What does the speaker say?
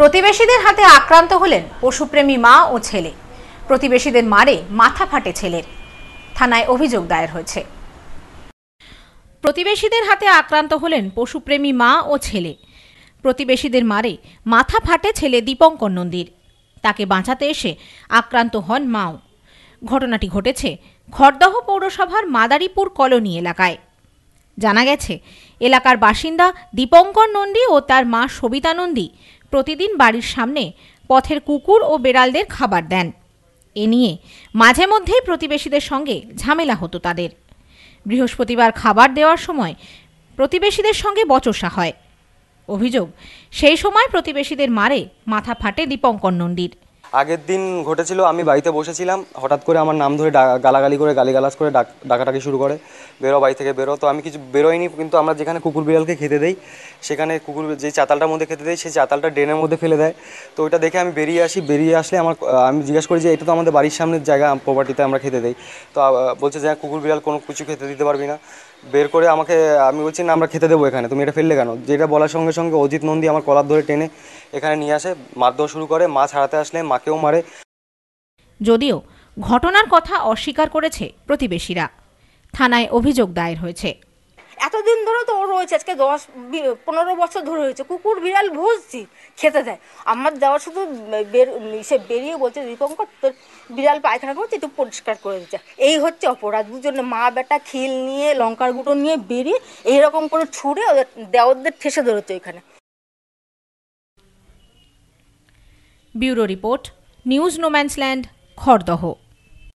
প্রতিবেশীদের হাতে আক্রান্ত হলেন পশুপ্রেমী মা ও ছেলে প্রতিবেশীদের মারে মাথা ফাটে ছেলের থানায় অভিযোগ দায়ের হয়েছে প্রতিবেশীদের হাতে আক্রান্ত হলেন পশুপ্রেমী মা ও ছেলে প্রতিবেশীদের মারে মাথা ফাটে ছেলে দীপঙ্কর নন্দীর তাকে বাঁচাতে এসে আক্রান্ত হন মাও ঘটনাটি ঘটেছে খড়দহ পৌরসভার মাদারীপুর কলোনি এলাকায় জানা গেছে এলাকার বাসিন্দা দীপঙ্কর নন্দী ও তার মা সবিতা নন্দী প্রতিদিন বাড়ির সামনে পথের কুকুর ও বেড়ালদের খাবার দেন এ নিয়ে মাঝে মধ্যেই প্রতিবেশীদের সঙ্গে ঝামেলা হতো তাদের বৃহস্পতিবার খাবার দেওয়ার সময় প্রতিবেশীদের সঙ্গে বচসা হয় অভিযোগ সেই সময় প্রতিবেশীদের মারে মাথা ফাটে দীপঙ্কর নন্দীর আগের দিন ঘটেছিল আমি বাড়িতে বসেছিলাম হঠাৎ করে আমার নাম ধরে গালাগালি করে গালিগালাজ করে ডাক ডাকাটাকি শুরু করে বেরো বাড়ি থেকে বেরো তো আমি কিছু বেরোয়নি কিন্তু আমরা যেখানে কুকুর বিড়ালকে খেতে দেই সেখানে কুকুর যে চাতালটার মধ্যে খেতে দেয় সেই চাতালটা ড্রেনের মধ্যে ফেলে দেয় তো ওইটা দেখে আমি বেরিয়ে আসি বেরিয়ে আসলে আমার আমি জিজ্ঞাসা করি যে এটা তো আমাদের বাড়ির সামনের জায়গা প্রপার্টিতে আমরা খেতে দেই তো বলছে যে হ্যাঁ, কুকুর বিড়াল কোনো কিছু খেতে দিতে পারবি না বের করে আমাকে আমি বলছি না আমরা খেতে দেবো এখানে তুমি এটা ফেললে কেন যেটা বলার সঙ্গে সঙ্গে অজিত নন্দী আমার কলার ধরে টেনে এখানে নিয়ে আসে মারধর শুরু করে মা ছাড়াতে আসলে মাকে তাকেও মারে যদিও ঘটনার কথা অস্বীকার করেছে প্রতিবেশীরা থানায় অভিযোগ দায়ের হয়েছে এতদিন ধরে তো ওর রয়েছে আজকে দশ পনেরো বছর ধরে রয়েছে কুকুর বিড়াল ভুজছি খেতে দেয় আমার দেওয়ার শুধু সে বেরিয়ে বলছে দীপঙ্কর তোর বিড়াল পায়খানা করছে একটু পরিষ্কার করে দিচ্ছে এই হচ্ছে অপরাধ দুজনে মা বেটা খিল নিয়ে লঙ্কার গুঁটো নিয়ে বেরিয়ে এইরকম করে ছুঁড়ে ওদের দেওয়ারদের ঠেসে ধরেছে ওইখানে ब्यूरो रिपोर्ट न्यूज़ नोमैंसलैंड खोरदहो